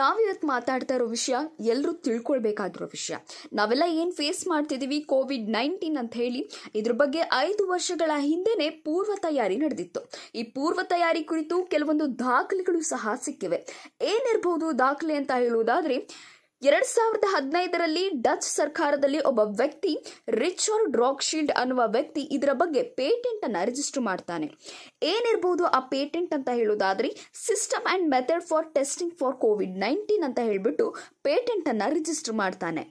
ನಾವಿವತ್ತು ಮಾತಾಡ್ತಾ ಇರೋ ವಿಷಯ ಎಲ್ಲರೂ ತಿಳ್ಕೊಳ್ಬೇಕಾಗಿರೋ ವಿಷಯ ನಾವೆಲ್ಲ ಏನು ಫೇಸ್ ಮಾಡ್ತಿದ್ದೀವಿ ಕೋವಿಡ್ ನೈನ್ಟೀನ್ ಅಂತ ಹೇಳಿ ಇದ್ರ ಬಗ್ಗೆ ಐದು ವರ್ಷಗಳ ಹಿಂದೆನೆ ಪೂರ್ವ ತಯಾರಿ ನಡೆದಿತ್ತು ಈ ಪೂರ್ವ ತಯಾರಿ ಕುರಿತು ಕೆಲವೊಂದು ದಾಖಲೆಗಳು ಸಹ ಸಿಕ್ಕಿವೆ ಏನಿರ್ಬೋದು ದಾಖಲೆ ಅಂತ ಹೇಳುವುದಾದ್ರೆ ಎರಡ್ ಸಾವಿರದ ಹದಿನೈದರಲ್ಲಿ ಡಚ್ ಸರ್ಕಾರದಲ್ಲಿ ಒಬ್ಬ ವ್ಯಕ್ತಿ ರಿಚರ್ಡ್ ರಾಕ್ಶೀಲ್ಡ್ ಅನ್ನುವ ವ್ಯಕ್ತಿ ಇದರ ಬಗ್ಗೆ ಪೇಟೆಂಟ್ ಅನ್ನ ರಿಜಿಸ್ಟರ್ ಮಾಡ್ತಾನೆ ಏನಿರ್ಬೋದು ಆ ಪೇಟೆಂಟ್ ಅಂತ ಹೇಳೋದಾದ್ರೆ system and method for testing for COVID nineteen ಅಂತ ಹೇಳಿಬಿಟ್ಟು ಪೇಟೆಂಟ್ ಅನ್ನ ರಿಜಿಸ್ಟರ್ ಮಾಡ್ತಾನೆ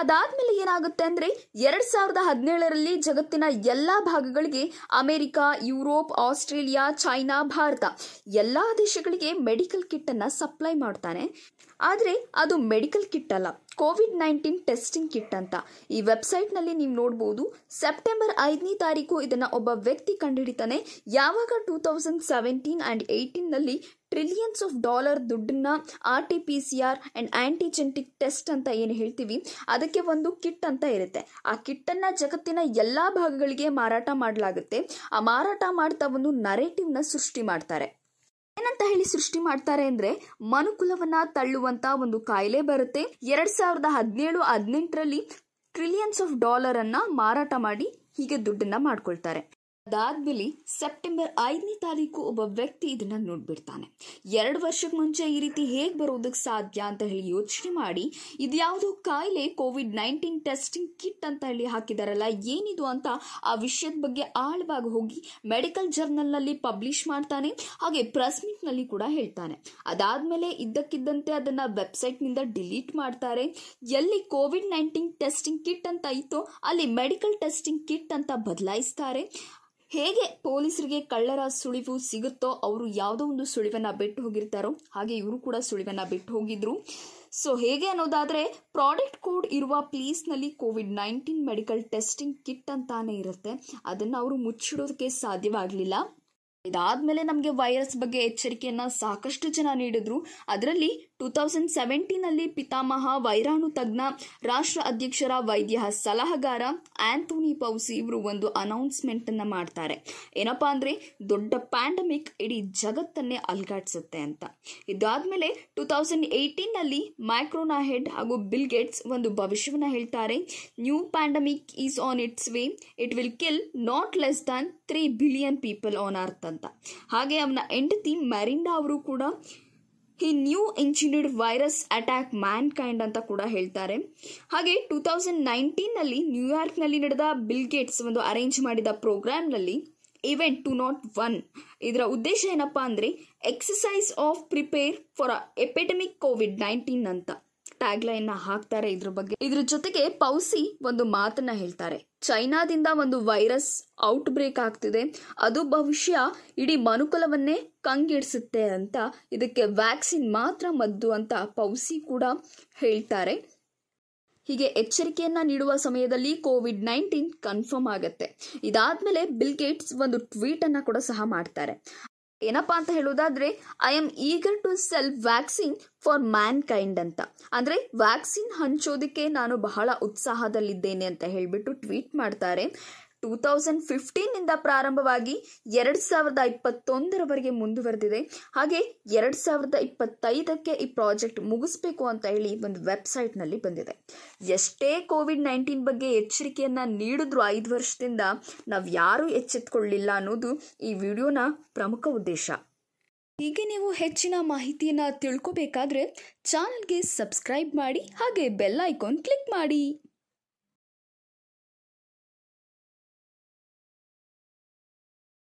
ಅದಾದ್ಮೇಲೆ ಏನಾಗುತ್ತೆ ಅಂದ್ರೆ ಎರಡ್ ಸಾವಿರದ ಹದಿನೇಳರಲ್ಲಿ ಜಗತ್ತಿನ ಎಲ್ಲಾ ಭಾಗಗಳಿಗೆ America Europe Australia China Bharat ಎಲ್ಲ ದೇಶಗಳಿಗೆ ಮೆಡಿಕಲ್ ಕಿಟ್ ಅನ್ನ ಸಪ್ಲೈ ಮಾಡ್ತಾನೆ ಆದರೆ ಅದು ಮೆಡಿಕಲ್ ಕಿಟ್ ಅಲ್ಲ ಕೋವಿಡ್ ನೈನ್ಟೀನ್ ಟೆಸ್ಟಿಂಗ್ ಕಿಟ್ ಅಂತ ಈ ವೆಬ್ಸೈಟ್ನಲ್ಲಿ ನೀವು ನೋಡ್ಬೋದು ಸೆಪ್ಟೆಂಬರ್ ಐದನೇ ತಾರೀಕು ಇದನ್ನು ಒಬ್ಬ ವ್ಯಕ್ತಿ ಕಂಡುಹಿಡಿತಾನೆ ಯಾವಾಗ ಟೂ ತೌಸಂಡ್ ಸೆವೆಂಟೀನ್ ಆ್ಯಂಡ್ ಏಯ್ಟೀನ್ನಲ್ಲಿ ಟ್ರಿಲಿಯನ್ಸ್ ಆಫ್ ಡಾಲರ್ ದುಡ್ಡನ್ನ R T P C R and antigenic test ಅಂತ ಏನು ಹೇಳ್ತೀವಿ ಅದಕ್ಕೆ ಒಂದು ಕಿಟ್ ಅಂತ ಇರುತ್ತೆ ಆ ಕಿಟ್ಟನ್ನು ಜಗತ್ತಿನ ಎಲ್ಲ ಭಾಗಗಳಿಗೆ ಮಾರಾಟ ಮಾಡಲಾಗುತ್ತೆ ಆ ಮಾರಾಟ ಮಾಡ್ತಾ ಒಂದು ನರೇಟಿವ್ನ ಸೃಷ್ಟಿ ಮಾಡ್ತಾರೆ ಏನಂತ ಹೇಳಿ ಸೃಷ್ಟಿ ಮಾಡ್ತಾರೆ ಅಂದ್ರೆ ಮನುಕುಲವನ್ನ ತಳ್ಳುವಂತ ಒಂದು ಕಾಯಿಲೆ ಬರುತ್ತೆ ಎರಡ್ ಸಾವಿರದ ಹದಿನೇಳು ಹದಿನೆಂಟರಲ್ಲಿ ಟ್ರಿಲಿಯನ್ಸ್ ಆಫ್ ಡಾಲರ್ ಅನ್ನ ಮಾರಾಟ ಮಾಡಿ ಹೀಗೆ ದುಡ್ಡನ್ನ ಮಾಡ್ಕೊಳ್ತಾರೆ ಅದಾದ್ಮೇಲೆ ಸೆಪ್ಟೆಂಬರ್ ಐದನೇ ತಾರೀಕು ಒಬ್ಬ ವ್ಯಕ್ತಿ ಇದನ್ನ ನೋಡ್ಬಿಡ್ತಾನೆ ಎರಡು ವರ್ಷಕ್ಕೆ ಮುಂಚೆ ಈ ರೀತಿ ಹೇಗೆ ಬರೋದಕ್ಕೆ ಸಾಧ್ಯ ಅಂತ ಹೇಳಿ ಯೋಚನೆ ಮಾಡಿ ಇದ್ಯಾವುದೋ ಕಾಯಿಲೆ ಕೋವಿಡ್ ನೈನ್ಟೀನ್ ಟೆಸ್ಟಿಂಗ್ ಕಿಟ್ ಅಂತ ಹೇಳಿ ಹಾಕಿದಾರಲ್ಲ ಏನಿದು ಅಂತ ಆ ವಿಷಯದ ಬಗ್ಗೆ ಆಳವಾಗಿ ಹೋಗಿ ಮೆಡಿಕಲ್ ಜರ್ನಲ್ನಲ್ಲಿ ಪಬ್ಲಿಷ್ ಮಾಡ್ತಾನೆ ಹಾಗೆ ಪ್ರೆಸ್ ಮೀಟ್ನಲ್ಲಿ ಕೂಡ ಹೇಳ್ತಾನೆ ಅದಾದ್ಮೇಲೆ ಇದ್ದಕ್ಕಿದ್ದಂತೆ ಅದನ್ನ ವೆಬ್ಸೈಟ್ನಿಂದ ಡಿಲೀಟ್ ಮಾಡ್ತಾರೆ ಎಲ್ಲಿ ಕೋವಿಡ್ ನೈನ್ಟೀನ್ ಟೆಸ್ಟಿಂಗ್ ಕಿಟ್ ಅಂತ ಇತ್ತು ಅಲ್ಲಿ ಮೆಡಿಕಲ್ ಟೆಸ್ಟಿಂಗ್ ಕಿಟ್ ಅಂತ ಬದಲಾಯಿಸ್ತಾರೆ ಹೇಗೆ ಪೊಲೀಸರಿಗೆ ಕಳ್ಳರ ಸುಳಿವು ಸಿಗುತ್ತೋ ಅವರು ಯಾವುದೋ ಒಂದು ಸುಳಿವನ್ನ ಬಿಟ್ಟು ಹೋಗಿರ್ತಾರೋ ಹಾಗೆ ಇವರು ಕೂಡ ಸುಳಿವನ್ನ ಬಿಟ್ಟು ಹೋಗಿದ್ರು ಸೊ ಹೇಗೆ ಅನ್ನೋದಾದರೆ ಪ್ರಾಡಕ್ಟ್ ಕೋಡ್ ಇರುವ ಪ್ಲೇಸ್ನಲ್ಲಿ COVID nineteen medical testing kit ಅಂತಾನೆ ಇರುತ್ತೆ ಅದನ್ನು ಅವರು ಮುಚ್ಚಿಡೋದಕ್ಕೆ ಸಾಧ್ಯವಾಗಲಿಲ್ಲ ಇದಾದ್ಮೇಲೆ ನಮಗೆ ವೈರಸ್ ಬಗ್ಗೆ ಎಚ್ಚರಿಕೆಯನ್ನ ಸಾಕಷ್ಟು ಜನ ನೀಡಿದ್ರು ಅದರಲ್ಲಿ ಟೂ ತೌಸಂಡ್ ಅಲ್ಲಿ ಪಿತಾಮಹ ವೈರಾಣು ತಜ್ಞ ರಾಷ್ಟ್ರ ಅಧ್ಯಕ್ಷರ ವೈದ್ಯ ಸಲಹೆಗಾರ ಆಂಥೋನಿ ಪೌಸಿ ಇವರು ಒಂದು ಅನೌನ್ಸ್ಮೆಂಟ್ ಅನ್ನ ಮಾಡ್ತಾರೆ ಏನಪ್ಪಾ ಅಂದ್ರೆ ದೊಡ್ಡ ಪ್ಯಾಂಡಮಿಕ್ ಇಡೀ ಜಗತ್ತನ್ನೇ ಅಲ್ಗಾಡ್ಸುತ್ತೆ ಅಂತ ಇದಾದ್ಮೇಲೆ ಟೂ ತೌಸಂಡ್ ಏಯ್ಟೀನ್ ನಲ್ಲಿ ಮೈಕ್ರೋನಾ ಹೆಡ್ ಹಾಗೂ ಬಿಲ್ ಗೇಟ್ಸ್ ಒಂದು ಭವಿಷ್ಯವನ್ನ ಹೇಳ್ತಾರೆ new pandemic is on its way it will kill not less than three billion people on earth ಅಂತ ಹಾಗೆ ಅವನ ಹೆಂಡತಿ ಮರಿಂಡಾ ಅವರು ಕೂಡ ಈ new engineered virus attack mankind ಅಂತ ಕೂಡ ಹೇಳ್ತಾರೆ ಹಾಗೆ ಟೂ ತೌಸಂಡ್ ನೈನ್ಟೀನಲ್ಲಿ ನ್ಯೂಯಾರ್ಕ್ನಲ್ಲಿ ನಡೆದ ಬಿಲ್ ಗೇಟ್ಸ್ ಒಂದು ಅರೇಂಜ್ ಮಾಡಿದ ಪ್ರೋಗ್ರಾಮ್ನಲ್ಲಿ ಇವೆಂಟ್ ಟು ನಾಟ್ ಒನ್ ಇದರ ಉದ್ದೇಶ ಏನಪ್ಪಾ ಅಂದರೆ exercise of prepare for epidemic COVID nineteen ಅಂತ ಲೈನ್ ಹಾಕ್ತಾರೆ ಇದ್ರ ಬಗ್ಗೆ ಇದ್ರ ಜೊತೆಗೆ ಪೌಸಿ ಒಂದು ಮಾತನ್ನ ಹೇಳ್ತಾರೆ ಚೈನಾದಿಂದ ಒಂದು ವೈರಸ್ ಔಟ್ ಬ್ರೇಕ್ ಆಗ್ತಿದೆ ಅದು ಭವಿಷ್ಯ ಇಡೀ ಮನುಕುಲವನ್ನೇ ಕಂಗಿಡಿಸುತ್ತೆ ಅಂತ ಇದಕ್ಕೆ ವ್ಯಾಕ್ಸಿನ್ ಮಾತ್ರ ಮದ್ದು ಅಂತ ಪೌಸಿ ಕೂಡ ಹೇಳ್ತಾರೆ ಹೀಗೆ ಎಚ್ಚರಿಕೆಯನ್ನ ನೀಡುವ ಸಮಯದಲ್ಲಿ ಕೋವಿಡ್ ನೈನ್ಟೀನ್ ಕನ್ಫರ್ಮ್ ಆಗುತ್ತೆ ಇದಾದ್ಮೇಲೆ ಬಿಲ್ ಗೇಟ್ಸ್ ಒಂದು ಟ್ವೀಟ್ ಅನ್ನ ಕೂಡ ಸಹ ಮಾಡ್ತಾರೆ ಏನಪ್ಪಾ ಅಂತ ಹೇಳೋದಾದ್ರೆ I am eager to sell vaccine for mankind ಅಂತ ಅಂದ್ರೆ ವ್ಯಾಕ್ಸಿನ್ ಹಂಚೋದಕ್ಕೆ ನಾನು ಬಹಳ ಉತ್ಸಾಹದಲ್ಲಿದ್ದೇನೆ ಅಂತ ಹೇಳ್ಬಿಟ್ಟು ಟ್ವೀಟ್ ಮಾಡ್ತಾರೆ ಟೂ ತೌಸಂಡ್ ಫಿಫ್ಟೀನಿಂದ ಪ್ರಾರಂಭವಾಗಿ ಎರಡು ಸಾವಿರದ ಇಪ್ಪತ್ತೊಂದರವರೆಗೆ ಮುಂದುವರೆದಿದೆ ಹಾಗೆ ಎರಡು ಸಾವಿರದ ಇಪ್ಪತ್ತೈದಕ್ಕೆ ಈ ಪ್ರಾಜೆಕ್ಟ್ ಮುಗಿಸ್ಬೇಕು ಅಂತ ಹೇಳಿ ಒಂದು ವೆಬ್ಸೈಟ್ನಲ್ಲಿ ಬಂದಿದೆ ಎಷ್ಟೇ ಕೋವಿಡ್ ನೈನ್ಟೀನ್ ಬಗ್ಗೆ ಎಚ್ಚರಿಕೆಯನ್ನು ನೀಡಿದ್ರು ಐದು ವರ್ಷದಿಂದ ನಾವು ಯಾರೂ ಎಚ್ಚೆತ್ಕೊಳ್ಳಿಲ್ಲ ಅನ್ನೋದು ಈ ವಿಡಿಯೋನ ಪ್ರಮುಖ ಉದ್ದೇಶ ಹೀಗೆ ನೀವು ಹೆಚ್ಚಿನ ಮಾಹಿತಿಯನ್ನು ತಿಳ್ಕೊಬೇಕಾದ್ರೆ ಚಾನಲ್ಗೆ ಸಬ್ಸ್ಕ್ರೈಬ್ ಮಾಡಿ ಹಾಗೆ ಬೆಲ್ ಐಕಾನ್ ಕ್ಲಿಕ್ ಮಾಡಿ